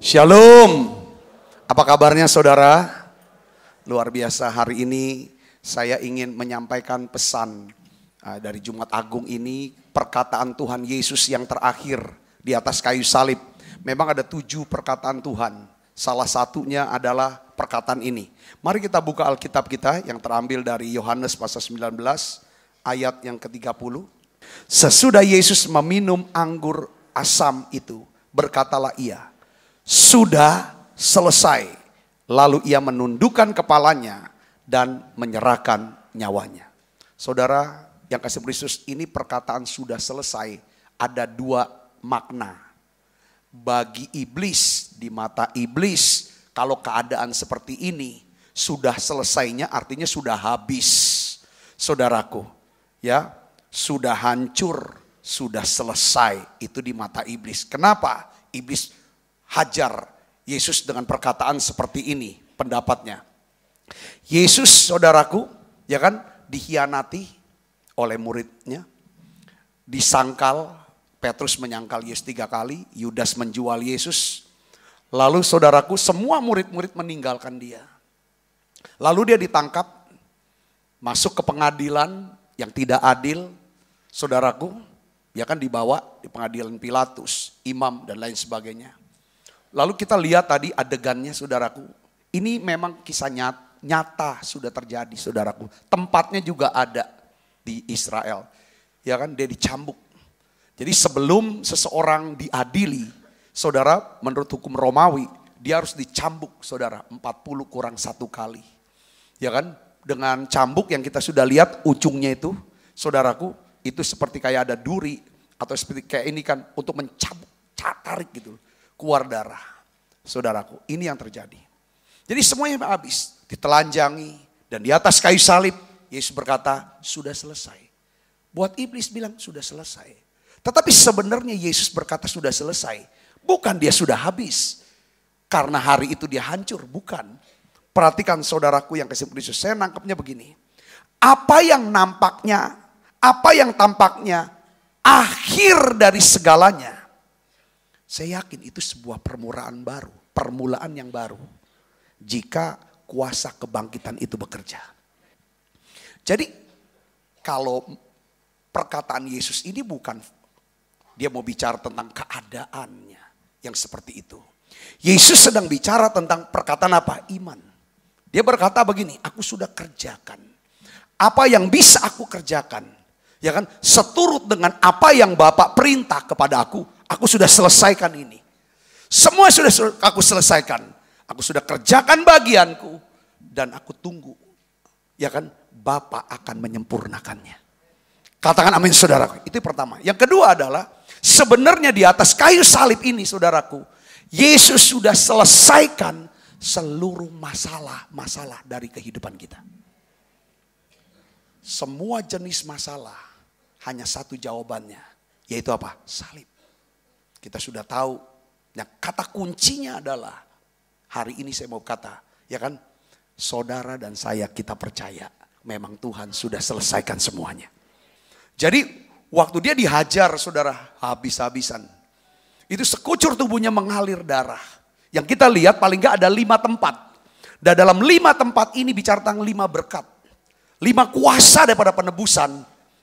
Shalom. Apa kabarnya saudara? Luar biasa hari ini saya ingin menyampaikan pesan eh, dari Jumat Agung ini perkataan Tuhan Yesus yang terakhir di atas kayu salib. Memang ada tujuh perkataan Tuhan. Salah satunya adalah perkataan ini. Mari kita buka Alkitab kita yang terambil dari Yohanes pasal 19 ayat yang ke-30. Sesudah Yesus meminum anggur asam itu, berkatalah ia, sudah selesai. Lalu ia menundukkan kepalanya dan menyerahkan nyawanya. Saudara yang kasih Kristus ini perkataan sudah selesai ada dua makna. Bagi iblis, di mata iblis, kalau keadaan seperti ini sudah selesainya artinya sudah habis. Saudaraku, ya, sudah hancur, sudah selesai itu di mata iblis. Kenapa? Iblis hajar Yesus dengan perkataan seperti ini pendapatnya. Yesus saudaraku, ya kan, dikhianati oleh muridnya. Disangkal, Petrus menyangkal Yesus tiga kali, Yudas menjual Yesus. Lalu saudaraku semua murid-murid meninggalkan dia. Lalu dia ditangkap, masuk ke pengadilan yang tidak adil. Saudaraku, ya kan dibawa di pengadilan Pilatus, imam dan lain sebagainya. Lalu kita lihat tadi adegannya saudaraku. Ini memang kisah nyata, nyata sudah terjadi saudaraku. Tempatnya juga ada di Israel. Ya kan dia dicambuk. Jadi sebelum seseorang diadili, saudara menurut hukum Romawi, dia harus dicambuk saudara 40 kurang satu kali. Ya kan? Dengan cambuk yang kita sudah lihat ujungnya itu, saudaraku, itu seperti kayak ada duri atau seperti kayak ini kan untuk mencabuk, tarik gitu loh keluar darah. Saudaraku, ini yang terjadi. Jadi semuanya habis, ditelanjangi dan di atas kayu salib Yesus berkata, "Sudah selesai." Buat iblis bilang sudah selesai. Tetapi sebenarnya Yesus berkata sudah selesai, bukan dia sudah habis. Karena hari itu dia hancur, bukan. Perhatikan saudaraku yang kasih Yesus saya nangkepnya begini. Apa yang nampaknya, apa yang tampaknya akhir dari segalanya saya yakin itu sebuah permulaan baru, permulaan yang baru. Jika kuasa kebangkitan itu bekerja. Jadi kalau perkataan Yesus ini bukan dia mau bicara tentang keadaannya yang seperti itu. Yesus sedang bicara tentang perkataan apa? Iman. Dia berkata begini, aku sudah kerjakan. Apa yang bisa aku kerjakan? Ya kan? Seturut dengan apa yang Bapak perintah kepada aku, aku sudah selesaikan ini. Semua sudah aku selesaikan. Aku sudah kerjakan bagianku dan aku tunggu. Ya kan? Bapak akan menyempurnakannya. Katakan amin saudaraku. Itu pertama. Yang kedua adalah sebenarnya di atas kayu salib ini saudaraku, Yesus sudah selesaikan seluruh masalah-masalah dari kehidupan kita. Semua jenis masalah hanya satu jawabannya, yaitu apa? Salib. Kita sudah tahu. Nah, kata kuncinya adalah hari ini saya mau kata, ya kan? Saudara dan saya kita percaya memang Tuhan sudah selesaikan semuanya. Jadi waktu dia dihajar saudara habis-habisan. Itu sekucur tubuhnya mengalir darah. Yang kita lihat paling nggak ada lima tempat. Dan dalam lima tempat ini bicara tentang lima berkat. Lima kuasa daripada penebusan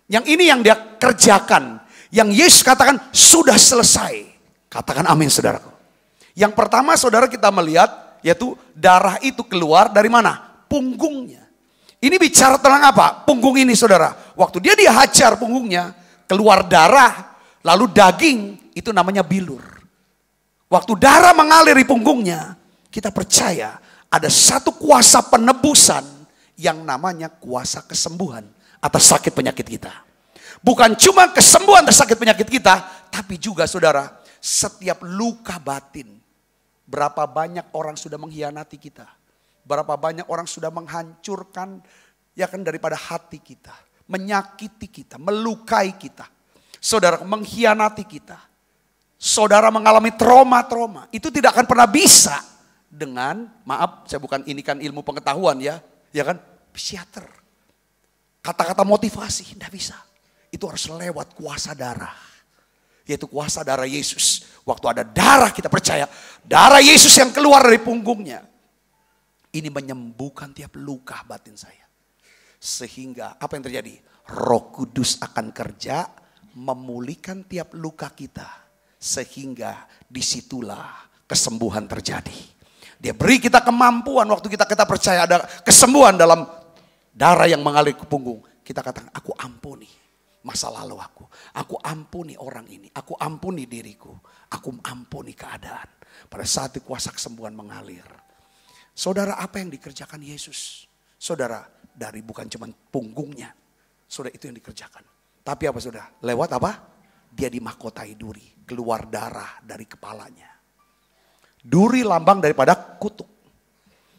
yang ini yang dia kerjakan. Yang Yesus katakan sudah selesai. Katakan amin saudaraku. Yang pertama saudara kita melihat yaitu darah itu keluar dari mana? Punggungnya. Ini bicara tentang apa? Punggung ini saudara. Waktu dia dihajar punggungnya, keluar darah, lalu daging, itu namanya bilur. Waktu darah mengalir di punggungnya, kita percaya ada satu kuasa penebusan yang namanya kuasa kesembuhan atas sakit penyakit kita. Bukan cuma kesembuhan atas sakit penyakit kita, tapi juga saudara, setiap luka batin. Berapa banyak orang sudah mengkhianati kita. Berapa banyak orang sudah menghancurkan ya kan daripada hati kita. Menyakiti kita, melukai kita. Saudara mengkhianati kita. Saudara mengalami trauma-trauma. Itu tidak akan pernah bisa dengan, maaf saya bukan ini kan ilmu pengetahuan ya. Ya kan, psikiater kata-kata motivasi. Tidak bisa. Itu harus lewat kuasa darah. Yaitu kuasa darah Yesus. Waktu ada darah kita percaya. Darah Yesus yang keluar dari punggungnya. Ini menyembuhkan tiap luka batin saya. Sehingga apa yang terjadi? Roh Kudus akan kerja memulihkan tiap luka kita. Sehingga disitulah kesembuhan terjadi. Dia beri kita kemampuan waktu kita kita percaya ada kesembuhan dalam darah yang mengalir ke punggung, kita katakan, aku ampuni masa lalu aku. Aku ampuni orang ini, aku ampuni diriku, aku ampuni keadaan. Pada saat kuasa kesembuhan mengalir. Saudara, apa yang dikerjakan Yesus? Saudara, dari bukan cuma punggungnya, saudara itu yang dikerjakan. Tapi apa saudara? Lewat apa? Dia dimahkotai duri, keluar darah dari kepalanya. Duri lambang daripada kutuk.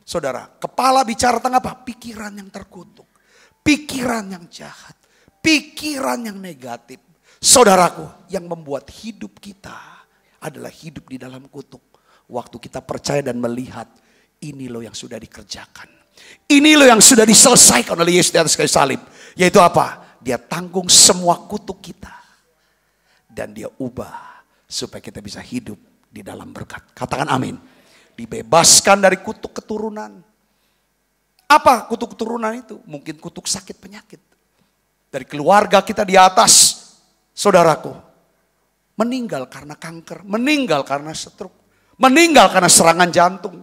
Saudara, kepala bicara tentang apa? Pikiran yang terkutuk. Pikiran yang jahat. Pikiran yang negatif. Saudaraku, yang membuat hidup kita adalah hidup di dalam kutuk. Waktu kita percaya dan melihat, ini loh yang sudah dikerjakan. Ini loh yang sudah diselesaikan oleh Yesus di atas kayu salib. Yaitu apa? Dia tanggung semua kutuk kita. Dan dia ubah supaya kita bisa hidup di dalam berkat. Katakan amin. Dibebaskan dari kutuk keturunan. Apa kutuk keturunan itu? Mungkin kutuk sakit penyakit. Dari keluarga kita di atas, saudaraku. Meninggal karena kanker, meninggal karena stroke, meninggal karena serangan jantung.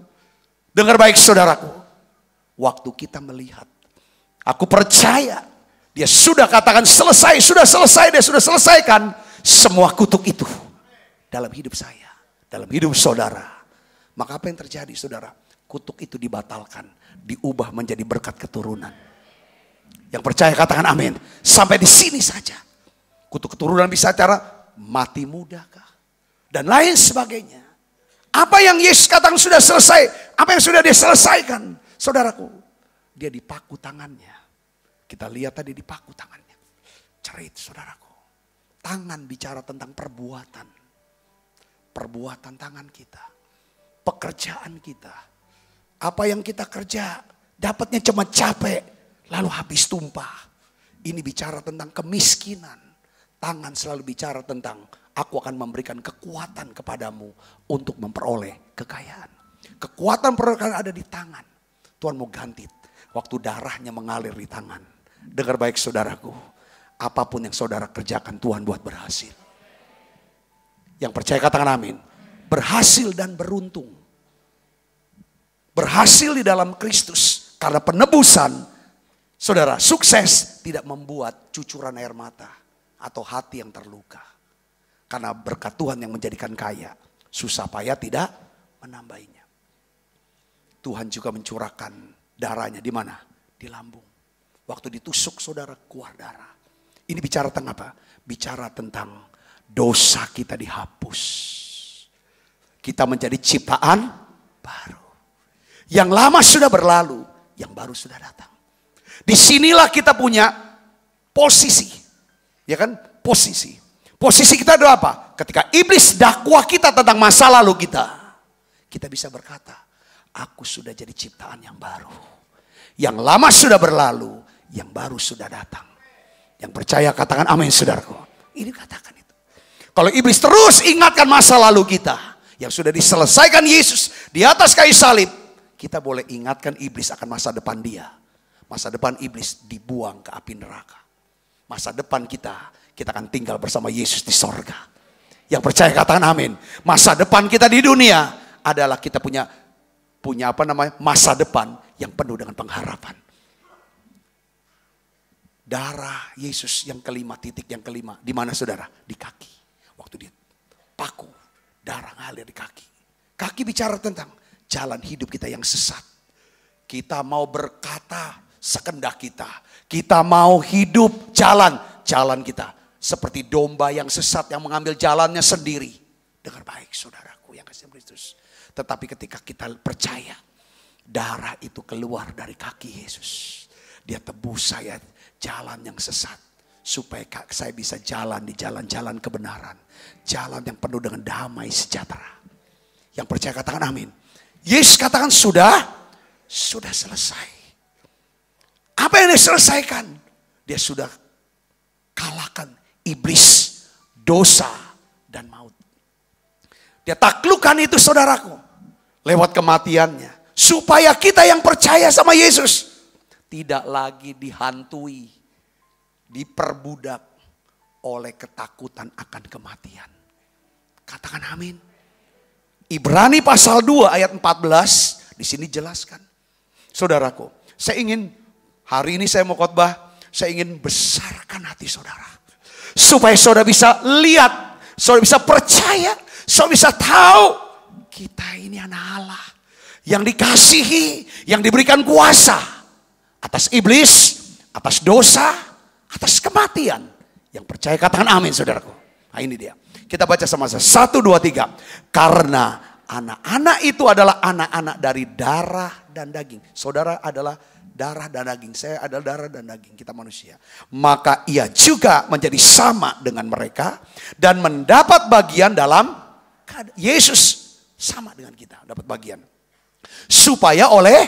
Dengar baik saudaraku. Waktu kita melihat. Aku percaya. Dia sudah katakan selesai, sudah selesai, dia sudah selesaikan. Semua kutuk itu. Dalam hidup saya, dalam hidup saudara. Maka apa yang terjadi saudara? Kutuk itu dibatalkan, diubah menjadi berkat keturunan. Yang percaya katakan amin. Sampai di sini saja. Kutuk keturunan bisa cara mati muda kah? Dan lain sebagainya. Apa yang Yesus katakan sudah selesai. Apa yang sudah diselesaikan. Saudaraku, dia dipaku tangannya. Kita lihat tadi dipaku tangannya. Cerit saudaraku. Tangan bicara tentang perbuatan. Perbuatan tangan kita pekerjaan kita. Apa yang kita kerja, dapatnya cuma capek, lalu habis tumpah. Ini bicara tentang kemiskinan. Tangan selalu bicara tentang aku akan memberikan kekuatan kepadamu untuk memperoleh kekayaan. Kekuatan perolehkan ada di tangan. Tuhan mau ganti waktu darahnya mengalir di tangan. Dengar baik saudaraku. Apapun yang saudara kerjakan Tuhan buat berhasil. Yang percaya katakan amin. Berhasil dan beruntung berhasil di dalam Kristus karena penebusan, saudara sukses tidak membuat cucuran air mata atau hati yang terluka. Karena berkat Tuhan yang menjadikan kaya, susah payah tidak menambahinya. Tuhan juga mencurahkan darahnya di mana? Di lambung. Waktu ditusuk saudara keluar darah. Ini bicara tentang apa? Bicara tentang dosa kita dihapus. Kita menjadi ciptaan baru. Yang lama sudah berlalu, yang baru sudah datang. Disinilah kita punya posisi. Ya kan? Posisi. Posisi kita adalah apa? Ketika iblis dakwah kita tentang masa lalu kita. Kita bisa berkata, aku sudah jadi ciptaan yang baru. Yang lama sudah berlalu, yang baru sudah datang. Yang percaya katakan amin saudaraku. Ini katakan itu. Kalau iblis terus ingatkan masa lalu kita yang sudah diselesaikan Yesus di atas kayu salib, kita boleh ingatkan iblis akan masa depan dia. Masa depan iblis dibuang ke api neraka. Masa depan kita, kita akan tinggal bersama Yesus di sorga. Yang percaya katakan amin. Masa depan kita di dunia adalah kita punya punya apa namanya masa depan yang penuh dengan pengharapan. Darah Yesus yang kelima titik yang kelima di mana saudara di kaki waktu dia paku darah ngalir di kaki. Kaki bicara tentang jalan hidup kita yang sesat. Kita mau berkata sekendak kita. Kita mau hidup jalan, jalan kita. Seperti domba yang sesat yang mengambil jalannya sendiri. Dengar baik saudaraku yang kasih Kristus. Tetapi ketika kita percaya, darah itu keluar dari kaki Yesus. Dia tebus saya jalan yang sesat. Supaya saya bisa jalan di jalan-jalan kebenaran. Jalan yang penuh dengan damai sejahtera. Yang percaya katakan amin. Yesus katakan sudah, sudah selesai. Apa yang diselesaikan? Dia sudah kalahkan iblis, dosa, dan maut. Dia taklukkan itu saudaraku. Lewat kematiannya. Supaya kita yang percaya sama Yesus. Tidak lagi dihantui. Diperbudak oleh ketakutan akan kematian. Katakan amin. Ibrani pasal 2 ayat 14 di sini jelaskan. Saudaraku, saya ingin hari ini saya mau khotbah, saya ingin besarkan hati saudara. Supaya saudara bisa lihat, saudara bisa percaya, saudara bisa tahu kita ini anak Allah yang dikasihi, yang diberikan kuasa atas iblis, atas dosa, atas kematian. Yang percaya katakan amin saudaraku. Nah ini dia. Kita baca sama-sama. Satu, dua, tiga. Karena anak-anak itu adalah anak-anak dari darah dan daging. Saudara adalah darah dan daging. Saya adalah darah dan daging. Kita manusia. Maka ia juga menjadi sama dengan mereka. Dan mendapat bagian dalam Yesus. Sama dengan kita. Dapat bagian. Supaya oleh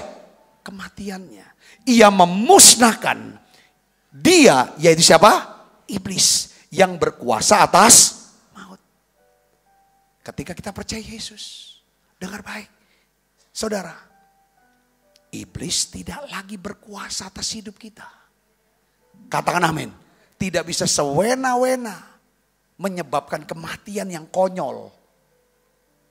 kematiannya. Ia memusnahkan dia yaitu siapa? Iblis yang berkuasa atas Ketika kita percaya Yesus, dengar baik. Saudara, iblis tidak lagi berkuasa atas hidup kita. Katakan amin. Tidak bisa sewena-wena menyebabkan kematian yang konyol.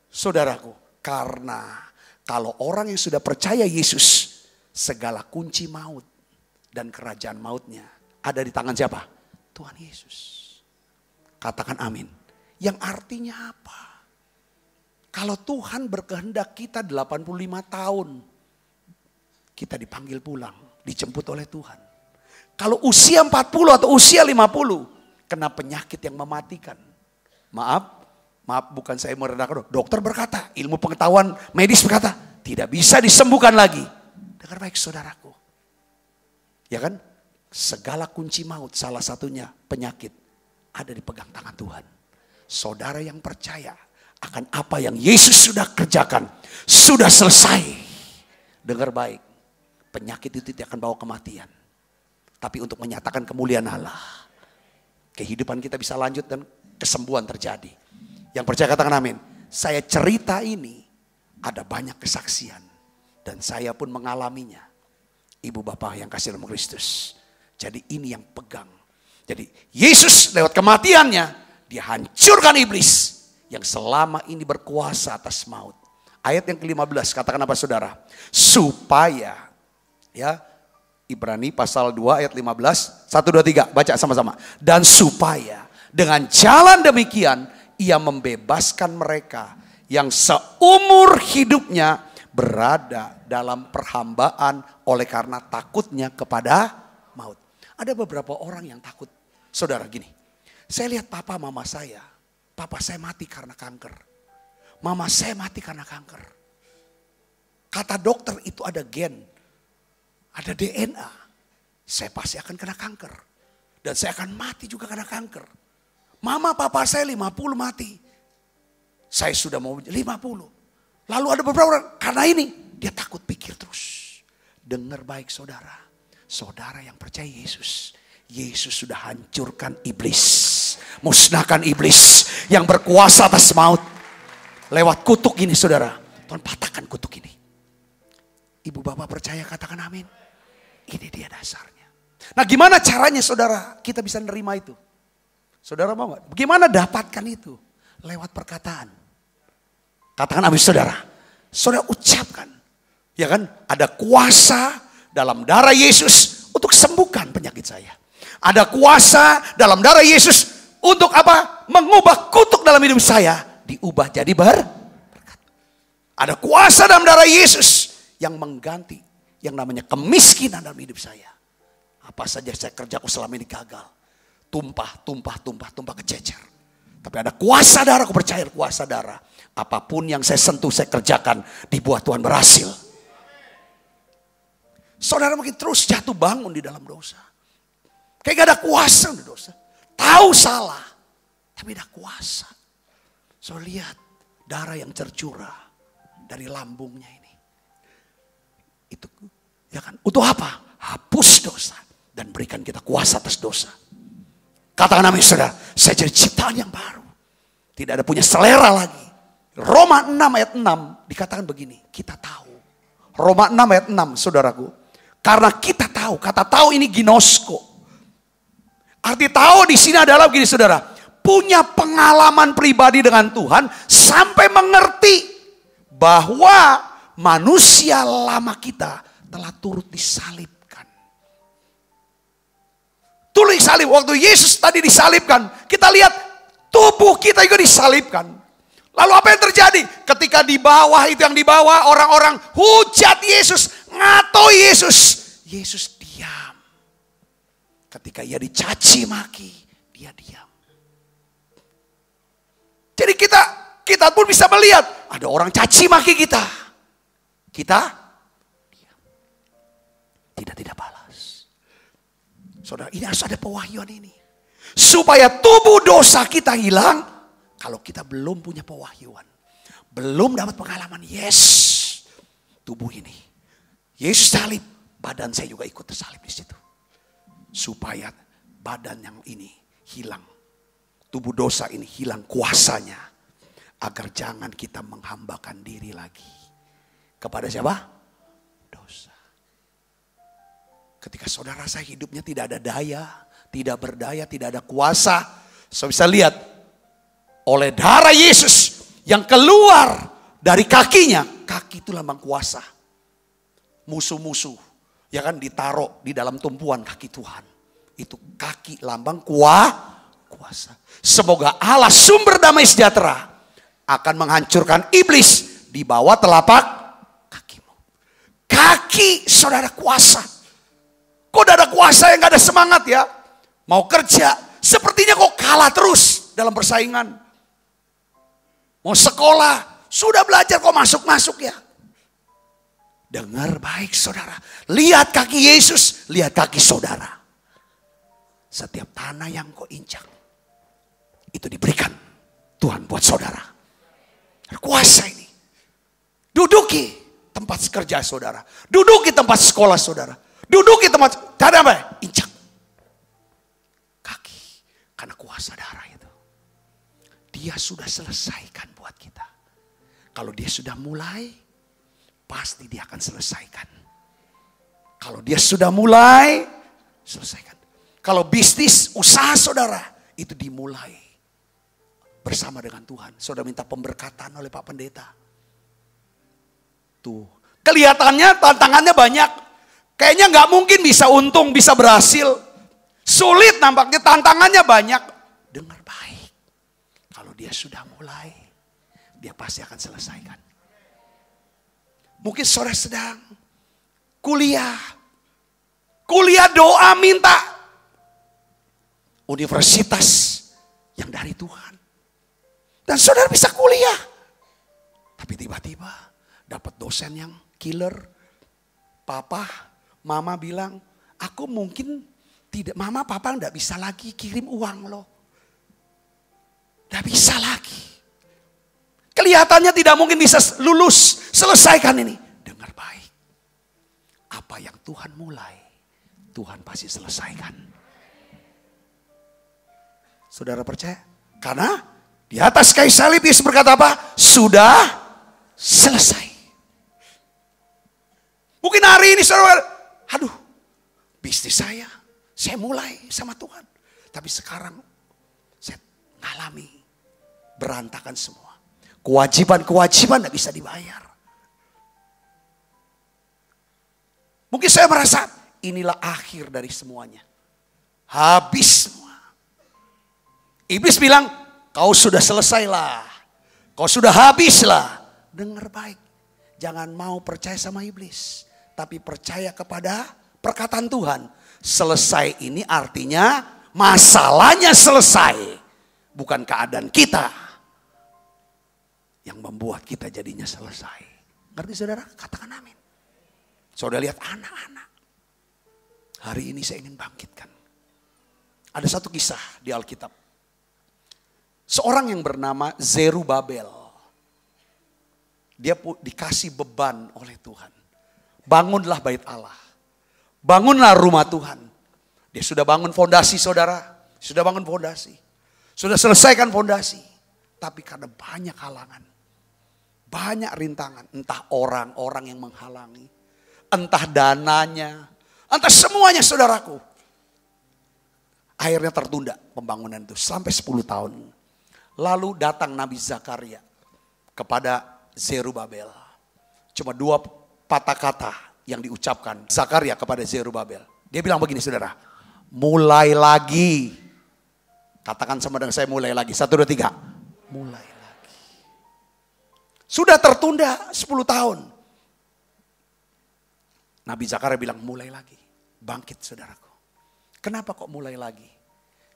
Saudaraku, karena kalau orang yang sudah percaya Yesus, segala kunci maut dan kerajaan mautnya ada di tangan siapa? Tuhan Yesus. Katakan amin. Yang artinya apa? Kalau Tuhan berkehendak kita 85 tahun, kita dipanggil pulang, dijemput oleh Tuhan. Kalau usia 40 atau usia 50, kena penyakit yang mematikan. Maaf, maaf bukan saya merendahkan, dokter berkata, ilmu pengetahuan medis berkata, tidak bisa disembuhkan lagi. Dengar baik saudaraku. Ya kan? Segala kunci maut salah satunya penyakit ada di pegang tangan Tuhan. Saudara yang percaya akan apa yang Yesus sudah kerjakan. Sudah selesai. Dengar baik. Penyakit itu tidak akan bawa kematian. Tapi untuk menyatakan kemuliaan Allah. Kehidupan kita bisa lanjut dan kesembuhan terjadi. Yang percaya katakan amin. Saya cerita ini ada banyak kesaksian. Dan saya pun mengalaminya. Ibu bapak yang kasih dalam Kristus. Jadi ini yang pegang. Jadi Yesus lewat kematiannya, dia hancurkan iblis yang selama ini berkuasa atas maut. Ayat yang ke-15 katakan apa saudara? Supaya ya Ibrani pasal 2 ayat 15 1 2 3 baca sama-sama. Dan supaya dengan jalan demikian ia membebaskan mereka yang seumur hidupnya berada dalam perhambaan oleh karena takutnya kepada maut. Ada beberapa orang yang takut. Saudara gini, saya lihat papa mama saya Papa saya mati karena kanker. Mama saya mati karena kanker. Kata dokter itu ada gen, ada DNA. Saya pasti akan kena kanker. Dan saya akan mati juga karena kanker. Mama papa saya 50 mati. Saya sudah mau 50. Lalu ada beberapa orang, karena ini dia takut pikir terus. Dengar baik saudara. Saudara yang percaya Yesus. Yesus sudah hancurkan iblis musnahkan iblis yang berkuasa atas maut. Lewat kutuk ini saudara, Tuhan patahkan kutuk ini. Ibu bapak percaya katakan amin. Ini dia dasarnya. Nah gimana caranya saudara kita bisa nerima itu? Saudara mau gak? Gimana dapatkan itu? Lewat perkataan. Katakan amin saudara. Saudara ucapkan. Ya kan? Ada kuasa dalam darah Yesus untuk sembuhkan penyakit saya. Ada kuasa dalam darah Yesus untuk apa? Mengubah kutuk dalam hidup saya. Diubah jadi ber. Ada kuasa dalam darah Yesus. Yang mengganti. Yang namanya kemiskinan dalam hidup saya. Apa saja saya kerjaku selama ini gagal. Tumpah, tumpah, tumpah, tumpah kececer. Tapi ada kuasa darah, aku percaya kuasa darah. Apapun yang saya sentuh, saya kerjakan. Dibuat Tuhan berhasil. Saudara mungkin terus jatuh bangun di dalam dosa. Kayak gak ada kuasa di dosa. Tahu salah. Tapi tidak kuasa. So lihat darah yang tercurah dari lambungnya ini. Itu ya kan untuk apa? Hapus dosa dan berikan kita kuasa atas dosa. Katakan amin saudara, saya jadi ciptaan yang baru. Tidak ada punya selera lagi. Roma 6 ayat 6 dikatakan begini, kita tahu. Roma 6 ayat 6 saudaraku. Karena kita tahu, kata tahu ini ginosko. Arti tahu di sini adalah begini saudara. Punya pengalaman pribadi dengan Tuhan sampai mengerti bahwa manusia lama kita telah turut disalibkan. Tulis salib, waktu Yesus tadi disalibkan, kita lihat tubuh kita juga disalibkan. Lalu apa yang terjadi? Ketika di bawah itu yang di bawah orang-orang hujat Yesus, ngato Yesus. Yesus Ketika ia dicaci maki, dia diam. Jadi kita kita pun bisa melihat ada orang caci maki kita. Kita diam. Tidak tidak balas. Saudara, ini harus ada pewahyuan ini. Supaya tubuh dosa kita hilang kalau kita belum punya pewahyuan. Belum dapat pengalaman, yes. Tubuh ini. Yesus salib, badan saya juga ikut tersalib di situ supaya badan yang ini hilang. Tubuh dosa ini hilang kuasanya. Agar jangan kita menghambakan diri lagi. Kepada siapa? Dosa. Ketika saudara saya hidupnya tidak ada daya, tidak berdaya, tidak ada kuasa. Saya bisa lihat oleh darah Yesus yang keluar dari kakinya, kaki itu lambang kuasa. Musuh-musuh ya kan ditaruh di dalam tumpuan kaki Tuhan. Itu kaki lambang kuah kuasa. Semoga Allah sumber damai sejahtera akan menghancurkan iblis di bawah telapak kakimu. Kaki saudara kuasa. Kok ada kuasa yang gak ada semangat ya? Mau kerja, sepertinya kok kalah terus dalam persaingan. Mau sekolah, sudah belajar kok masuk-masuk ya. Dengar baik saudara. Lihat kaki Yesus, lihat kaki saudara. Setiap tanah yang kau injak, itu diberikan Tuhan buat saudara. Kuasa ini. Duduki tempat kerja saudara. Duduki tempat sekolah saudara. Duduki tempat, tanah apa Injak. Kaki. Karena kuasa darah itu. Dia sudah selesaikan buat kita. Kalau dia sudah mulai, pasti dia akan selesaikan. Kalau dia sudah mulai, selesaikan. Kalau bisnis, usaha saudara, itu dimulai bersama dengan Tuhan. Saudara minta pemberkatan oleh Pak Pendeta. Tuh, kelihatannya tantangannya banyak. Kayaknya nggak mungkin bisa untung, bisa berhasil. Sulit nampaknya tantangannya banyak. Dengar baik. Kalau dia sudah mulai, dia pasti akan selesaikan. Mungkin saudara sedang kuliah. Kuliah doa minta. Universitas yang dari Tuhan. Dan saudara bisa kuliah. Tapi tiba-tiba dapat dosen yang killer. Papa, mama bilang, aku mungkin tidak, mama papa nggak bisa lagi kirim uang loh. Nggak bisa lagi. Kelihatannya tidak mungkin bisa lulus. Selesaikan ini dengar baik. Apa yang Tuhan mulai, Tuhan pasti selesaikan. Saudara percaya? Karena di atas kayu salib Yesus berkata apa? Sudah selesai. Mungkin hari ini saudara, aduh bisnis saya, saya mulai sama Tuhan. Tapi sekarang saya mengalami berantakan semua. Kewajiban-kewajiban tidak bisa dibayar. Mungkin saya merasa inilah akhir dari semuanya. Habis semua. Iblis bilang, kau sudah selesailah. Kau sudah habislah. Dengar baik. Jangan mau percaya sama iblis. Tapi percaya kepada perkataan Tuhan. Selesai ini artinya masalahnya selesai. Bukan keadaan kita. Yang membuat kita jadinya selesai. Ngerti saudara? Katakan amin. Saudara lihat anak-anak. Hari ini saya ingin bangkitkan. Ada satu kisah di Alkitab. Seorang yang bernama Zerubabel. Dia dikasih beban oleh Tuhan. Bangunlah bait Allah. Bangunlah rumah Tuhan. Dia sudah bangun fondasi saudara. Sudah bangun fondasi. Sudah selesaikan fondasi. Tapi karena banyak halangan. Banyak rintangan. Entah orang-orang yang menghalangi entah dananya, entah semuanya saudaraku. Akhirnya tertunda pembangunan itu sampai 10 tahun. Lalu datang Nabi Zakaria kepada Zerubabel. Cuma dua patah kata yang diucapkan Zakaria kepada Zerubabel. Dia bilang begini saudara, mulai lagi. Katakan sama dengan saya mulai lagi. Satu, dua, tiga. Mulai lagi. Sudah tertunda 10 tahun. Nabi Zakaria bilang mulai lagi. Bangkit saudaraku. Kenapa kok mulai lagi?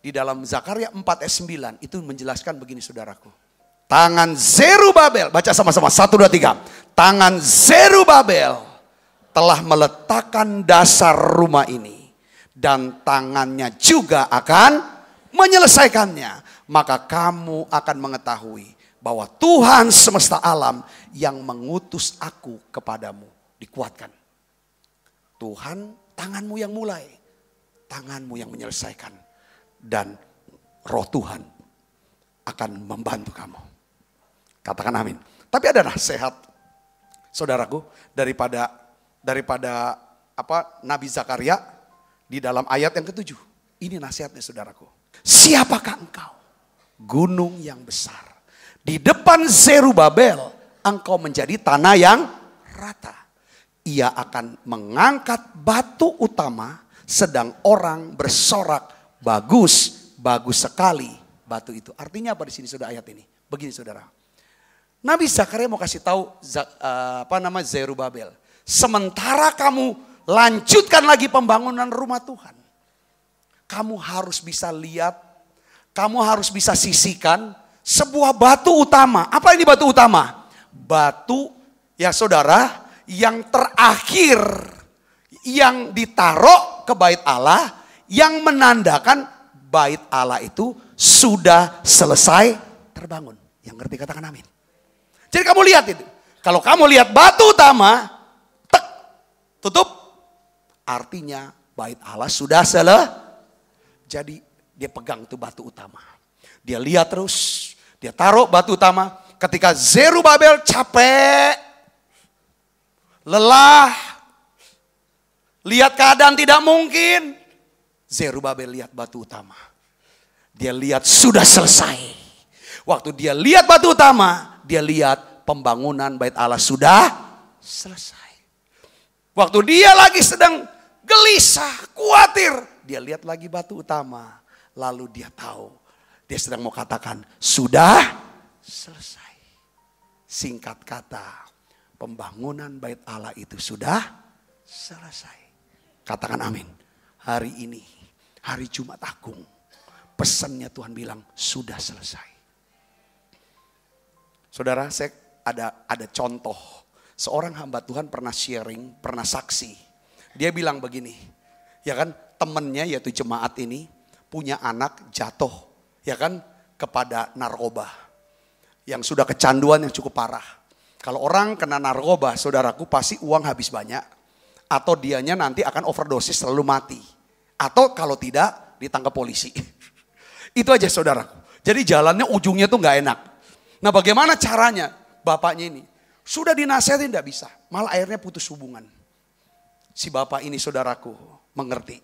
Di dalam Zakaria 4 ayat 9 itu menjelaskan begini saudaraku. Tangan Zerubabel, baca sama-sama, satu dua tiga. Tangan Zerubabel telah meletakkan dasar rumah ini. Dan tangannya juga akan menyelesaikannya. Maka kamu akan mengetahui bahwa Tuhan semesta alam yang mengutus aku kepadamu dikuatkan. Tuhan tanganmu yang mulai, tanganmu yang menyelesaikan. Dan roh Tuhan akan membantu kamu. Katakan amin. Tapi ada nasihat, saudaraku, daripada daripada apa Nabi Zakaria di dalam ayat yang ketujuh. Ini nasihatnya saudaraku. Siapakah engkau? Gunung yang besar. Di depan Zerubabel, engkau menjadi tanah yang rata ia akan mengangkat batu utama sedang orang bersorak bagus, bagus sekali batu itu. Artinya apa di sini sudah ayat ini? Begini saudara. Nabi Zakaria mau kasih tahu eh, apa nama Zerubabel. Sementara kamu lanjutkan lagi pembangunan rumah Tuhan. Kamu harus bisa lihat, kamu harus bisa sisikan sebuah batu utama. Apa ini batu utama? Batu ya saudara, yang terakhir yang ditaruh ke bait Allah yang menandakan bait Allah itu sudah selesai terbangun. Yang ngerti katakan amin. Jadi kamu lihat itu. Kalau kamu lihat batu utama, tek, tutup. Artinya bait Allah sudah selesai. Jadi dia pegang itu batu utama. Dia lihat terus, dia taruh batu utama. Ketika Zerubabel capek lelah, lihat keadaan tidak mungkin. Zerubabel lihat batu utama. Dia lihat sudah selesai. Waktu dia lihat batu utama, dia lihat pembangunan bait Allah sudah selesai. Waktu dia lagi sedang gelisah, khawatir, dia lihat lagi batu utama. Lalu dia tahu, dia sedang mau katakan, sudah selesai. Singkat kata, pembangunan bait Allah itu sudah selesai. Katakan amin. Hari ini, hari Jumat Agung, pesannya Tuhan bilang sudah selesai. Saudara, saya ada ada contoh. Seorang hamba Tuhan pernah sharing, pernah saksi. Dia bilang begini, ya kan temannya yaitu jemaat ini punya anak jatuh, ya kan kepada narkoba yang sudah kecanduan yang cukup parah. Kalau orang kena narkoba, saudaraku pasti uang habis banyak. Atau dianya nanti akan overdosis selalu mati. Atau kalau tidak ditangkap polisi. Itu aja saudaraku. Jadi jalannya ujungnya tuh gak enak. Nah bagaimana caranya bapaknya ini? Sudah dinasihatin tidak bisa. Malah akhirnya putus hubungan. Si bapak ini saudaraku mengerti.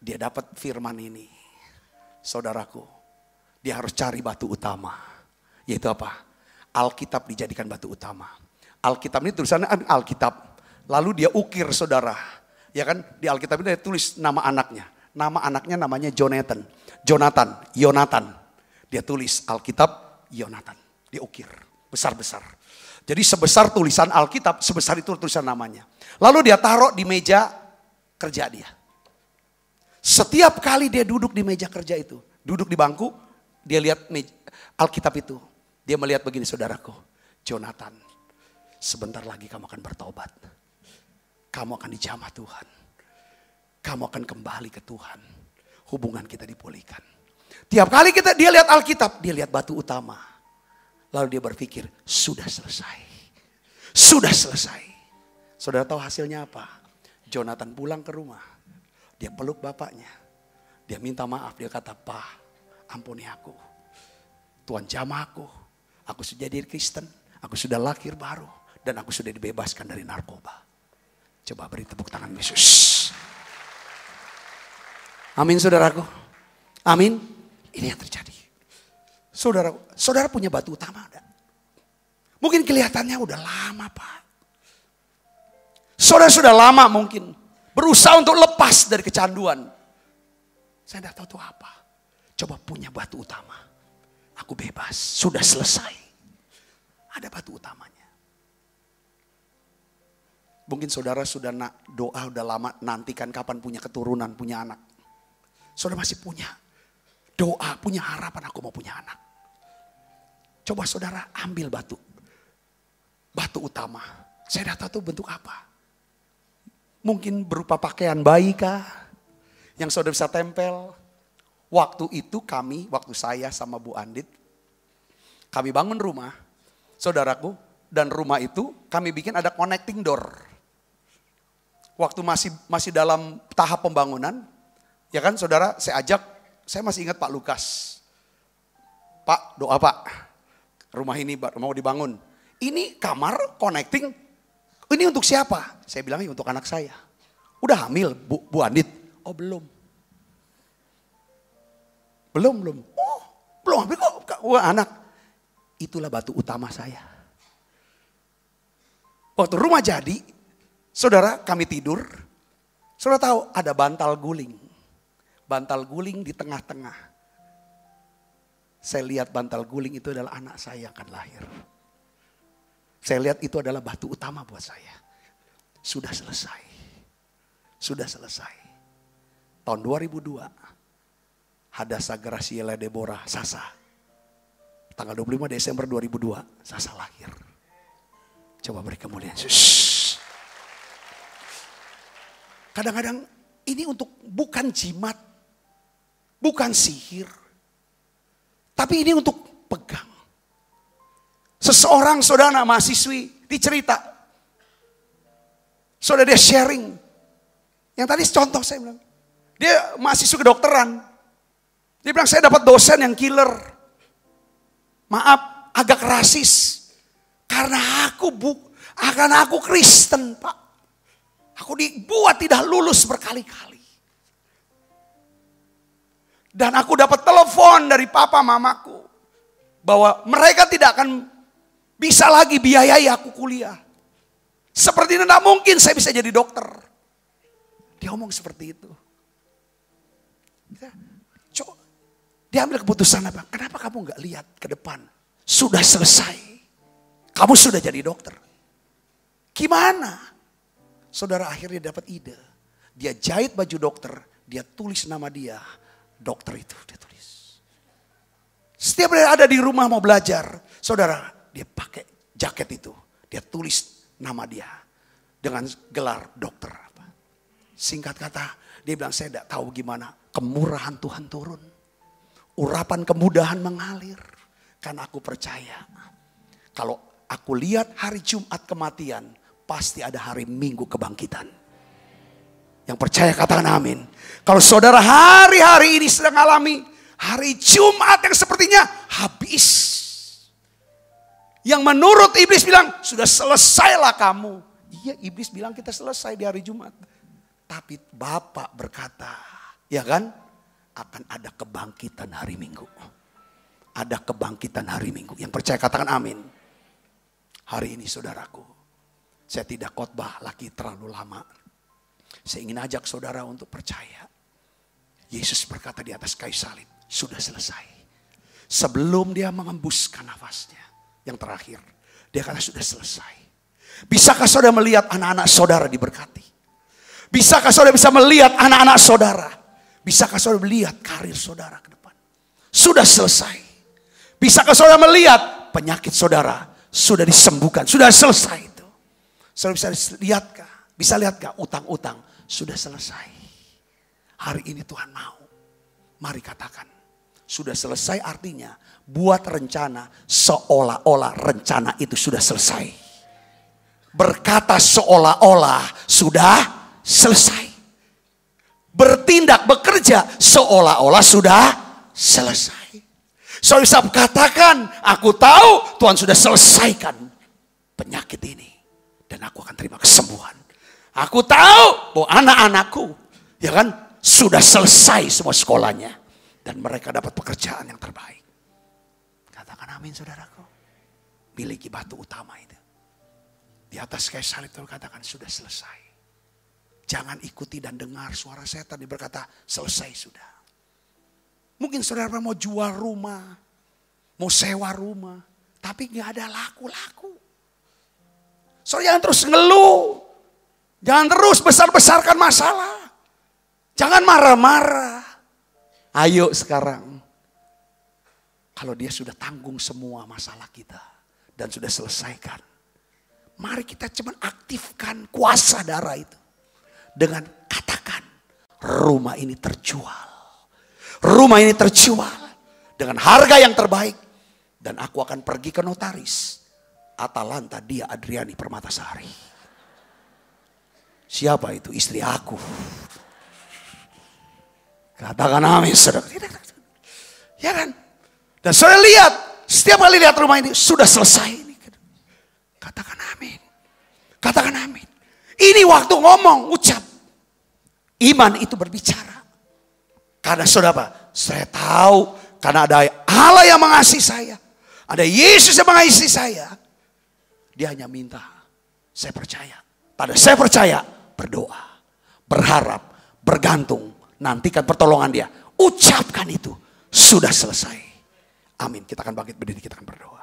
Dia dapat firman ini. Saudaraku, dia harus cari batu utama yaitu apa? Alkitab dijadikan batu utama. Alkitab ini tulisannya kan Alkitab. Lalu dia ukir saudara. Ya kan? Di Alkitab ini dia tulis nama anaknya. Nama anaknya namanya Jonathan. Jonathan, Yonatan. Dia tulis Alkitab Yonatan. Dia ukir. Besar-besar. Jadi sebesar tulisan Alkitab, sebesar itu tulisan namanya. Lalu dia taruh di meja kerja dia. Setiap kali dia duduk di meja kerja itu, duduk di bangku, dia lihat meja, Alkitab itu. Dia melihat begini saudaraku, Jonathan, sebentar lagi kamu akan bertobat. Kamu akan dijamah Tuhan. Kamu akan kembali ke Tuhan. Hubungan kita dipulihkan. Tiap kali kita dia lihat Alkitab, dia lihat batu utama. Lalu dia berpikir, sudah selesai. Sudah selesai. Saudara tahu hasilnya apa? Jonathan pulang ke rumah. Dia peluk bapaknya. Dia minta maaf, dia kata, Pak, ampuni aku. Tuhan jamah aku. Aku sudah jadi Kristen, aku sudah lahir baru, dan aku sudah dibebaskan dari narkoba. Coba beri tepuk tangan Yesus. Amin saudaraku. Amin. Ini yang terjadi. Saudara, saudara punya batu utama ada. Mungkin kelihatannya udah lama Pak. Saudara sudah lama mungkin berusaha untuk lepas dari kecanduan. Saya tidak tahu itu apa. Coba punya batu utama. Aku bebas, sudah selesai. Ada batu utamanya. Mungkin saudara sudah nak doa udah lama nantikan kapan punya keturunan, punya anak. Saudara masih punya doa, punya harapan aku mau punya anak. Coba saudara ambil batu. Batu utama. Saya tidak tahu bentuk apa. Mungkin berupa pakaian bayi kah? Yang saudara bisa tempel. Waktu itu kami, waktu saya sama Bu Andit. Kami bangun rumah saudaraku, dan rumah itu kami bikin ada connecting door. Waktu masih masih dalam tahap pembangunan, ya kan saudara, saya ajak, saya masih ingat Pak Lukas. Pak, doa Pak, rumah ini mau dibangun. Ini kamar connecting, ini untuk siapa? Saya bilang untuk anak saya. Udah hamil Bu, Bu Andit? Oh belum. Belum, belum. Oh, belum hamil kok, anak. Itulah batu utama saya. Waktu rumah jadi, saudara kami tidur. Saudara tahu ada bantal guling. Bantal guling di tengah-tengah. Saya lihat bantal guling itu adalah anak saya akan lahir. Saya lihat itu adalah batu utama buat saya. Sudah selesai. Sudah selesai. Tahun 2002, Hadassah Graciela Deborah Sasa Tanggal 25 Desember 2002, Sasa lahir. Coba beri kemuliaan. Kadang-kadang ini untuk bukan jimat, bukan sihir. Tapi ini untuk pegang. Seseorang saudara mahasiswi dicerita. Saudara dia sharing. Yang tadi contoh saya bilang. Dia mahasiswa kedokteran. Dia bilang saya dapat dosen yang killer maaf agak rasis karena aku bu, karena aku Kristen pak. Aku dibuat tidak lulus berkali-kali. Dan aku dapat telepon dari papa mamaku. Bahwa mereka tidak akan bisa lagi biayai aku kuliah. Seperti ini tidak mungkin saya bisa jadi dokter. Dia ngomong seperti itu. Ya, dia ambil keputusan apa? Kenapa kamu nggak lihat ke depan? Sudah selesai. Kamu sudah jadi dokter. Gimana? Saudara akhirnya dapat ide. Dia jahit baju dokter, dia tulis nama dia. Dokter itu dia tulis. Setiap dia ada di rumah mau belajar, saudara, dia pakai jaket itu. Dia tulis nama dia dengan gelar dokter. Singkat kata, dia bilang saya tidak tahu gimana kemurahan Tuhan turun urapan kemudahan mengalir. Karena aku percaya. Kalau aku lihat hari Jumat kematian, pasti ada hari Minggu kebangkitan. Yang percaya katakan amin. Kalau saudara hari-hari ini sedang alami, hari Jumat yang sepertinya habis. Yang menurut iblis bilang, sudah selesailah kamu. Iya iblis bilang kita selesai di hari Jumat. Tapi Bapak berkata, ya kan? akan ada kebangkitan hari Minggu. Ada kebangkitan hari Minggu. Yang percaya katakan amin. Hari ini saudaraku, saya tidak khotbah lagi terlalu lama. Saya ingin ajak saudara untuk percaya. Yesus berkata di atas kayu salib, sudah selesai. Sebelum dia mengembuskan nafasnya. Yang terakhir, dia kata sudah selesai. Bisakah saudara melihat anak-anak saudara diberkati? Bisakah saudara bisa melihat anak-anak saudara Bisakah saudara melihat karir saudara ke depan? Sudah selesai. Bisakah saudara melihat penyakit saudara sudah disembuhkan, sudah selesai itu. Saudara bisa lihatkah? Bisa lihatkah utang-utang sudah selesai? Hari ini Tuhan mau. Mari katakan. Sudah selesai artinya buat rencana seolah-olah rencana itu sudah selesai. Berkata seolah-olah sudah selesai bertindak, bekerja seolah-olah sudah selesai. So Yusuf katakan, aku tahu Tuhan sudah selesaikan penyakit ini. Dan aku akan terima kesembuhan. Aku tahu bahwa anak-anakku, ya kan, sudah selesai semua sekolahnya. Dan mereka dapat pekerjaan yang terbaik. Katakan amin saudaraku. Miliki batu utama itu. Di atas kayu salib Tuhan katakan sudah selesai. Jangan ikuti dan dengar suara setan. yang berkata, selesai sudah. Mungkin saudara mau jual rumah, mau sewa rumah, tapi nggak ada laku-laku. Soalnya jangan terus ngeluh, jangan terus besar-besarkan masalah, jangan marah-marah. Ayo sekarang, kalau dia sudah tanggung semua masalah kita dan sudah selesaikan, mari kita cuman aktifkan kuasa darah itu dengan katakan rumah ini terjual. Rumah ini terjual dengan harga yang terbaik dan aku akan pergi ke notaris Atalanta dia Adriani Permatasari. Siapa itu? Istri aku. Katakan amin, Ya kan? Dan saya lihat, setiap kali lihat rumah ini, sudah selesai. Katakan amin. Katakan amin. Ini waktu ngomong, ucap. Iman itu berbicara. Karena sudah apa? Saya tahu karena ada Allah yang mengasihi saya. Ada Yesus yang mengasihi saya. Dia hanya minta. Saya percaya. Pada saya percaya, berdoa. Berharap, bergantung. Nantikan pertolongan dia. Ucapkan itu. Sudah selesai. Amin. Kita akan bangkit berdiri, kita akan berdoa.